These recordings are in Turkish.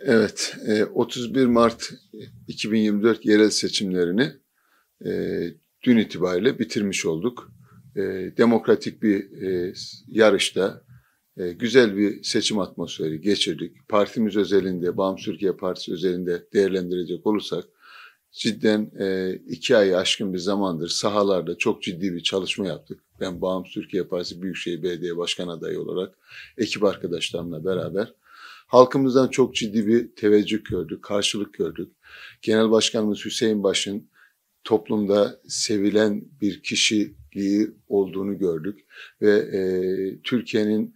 Evet, 31 e, Mart 2024 e, yerel seçimlerini e, dün itibariyle bitirmiş olduk. Demokratik bir yarışta güzel bir seçim atmosferi geçirdik. Partimiz özelinde, Bağımsız Türkiye Partisi özelinde değerlendirecek olursak cidden iki ay aşkın bir zamandır sahalarda çok ciddi bir çalışma yaptık. Ben Bağımsız Türkiye Partisi Büyükşehir Belediye Başkan adayı olarak ekip arkadaşlarımla beraber Halkımızdan çok ciddi bir teveccüh gördük, karşılık gördük. Genel Başkanımız Hüseyin Baş'ın toplumda sevilen bir kişiliği olduğunu gördük ve e, Türkiye'nin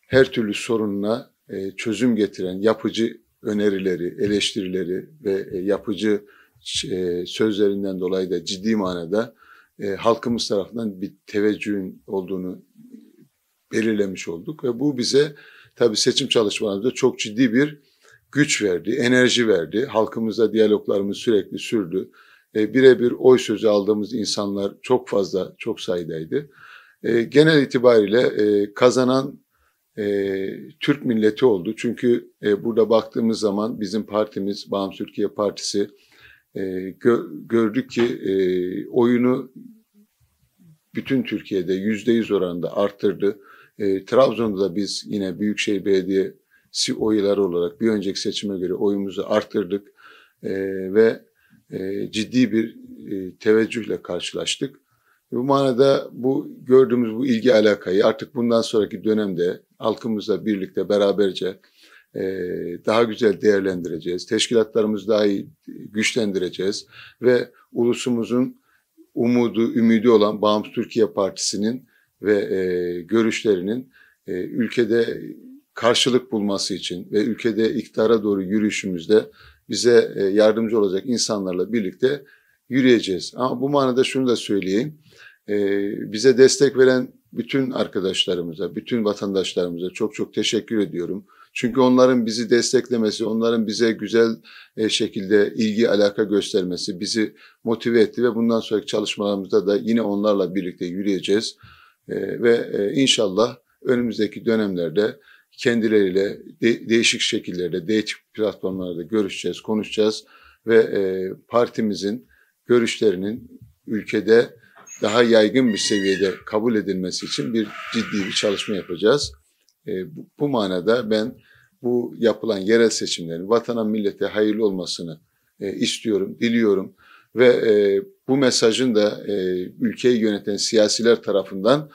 her türlü sorununa e, çözüm getiren yapıcı önerileri, eleştirileri ve e, yapıcı e, sözlerinden dolayı da ciddi manada e, halkımız tarafından bir teveccühün olduğunu belirlemiş olduk ve bu bize tabii seçim çalışmalarında çok ciddi bir güç verdi, enerji verdi. Halkımızla diyaloglarımız sürekli sürdü. E, Birebir oy sözü aldığımız insanlar çok fazla, çok sayıdaydı. E, genel itibariyle e, kazanan e, Türk milleti oldu. Çünkü e, burada baktığımız zaman bizim partimiz, Bağımsız Türkiye Partisi e, gö gördük ki e, oyunu bütün Türkiye'de yüzde yüz oranında arttırdı. E, Trabzon'da da biz yine Büyükşehir Belediyesi oyları olarak bir önceki seçime göre oyumuzu arttırdık e, ve e, ciddi bir e, teveccühle karşılaştık. Bu manada bu gördüğümüz bu ilgi alakayı artık bundan sonraki dönemde halkımızla birlikte beraberce e, daha güzel değerlendireceğiz. Teşkilatlarımızı daha iyi güçlendireceğiz ve ulusumuzun umudu, ümidi olan Bağımsız Türkiye Partisi'nin ve e, görüşlerinin e, ülkede karşılık bulması için ve ülkede iktidara doğru yürüyüşümüzde bize e, yardımcı olacak insanlarla birlikte yürüyeceğiz. Ama bu manada şunu da söyleyeyim. E, bize destek veren bütün arkadaşlarımıza, bütün vatandaşlarımıza çok çok teşekkür ediyorum. Çünkü onların bizi desteklemesi, onların bize güzel e, şekilde ilgi alaka göstermesi bizi motive etti ve bundan sonraki çalışmalarımızda da yine onlarla birlikte yürüyeceğiz. Ee, ve e, inşallah önümüzdeki dönemlerde kendileriyle de, değişik şekillerde, değişik platformlarda görüşeceğiz, konuşacağız ve e, partimizin görüşlerinin ülkede daha yaygın bir seviyede kabul edilmesi için bir ciddi bir çalışma yapacağız. E, bu, bu manada ben bu yapılan yerel seçimlerin vatana millete hayırlı olmasını e, istiyorum, diliyorum ve e, bu mesajın da e, ülkeyi yöneten siyasiler tarafından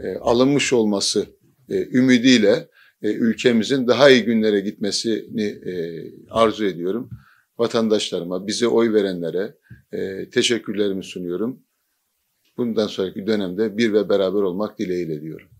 e, alınmış olması e, ümidiyle e, ülkemizin daha iyi günlere gitmesini e, arzu ediyorum. Vatandaşlarıma, bize oy verenlere e, teşekkürlerimi sunuyorum. Bundan sonraki dönemde bir ve beraber olmak dileğiyle diyorum.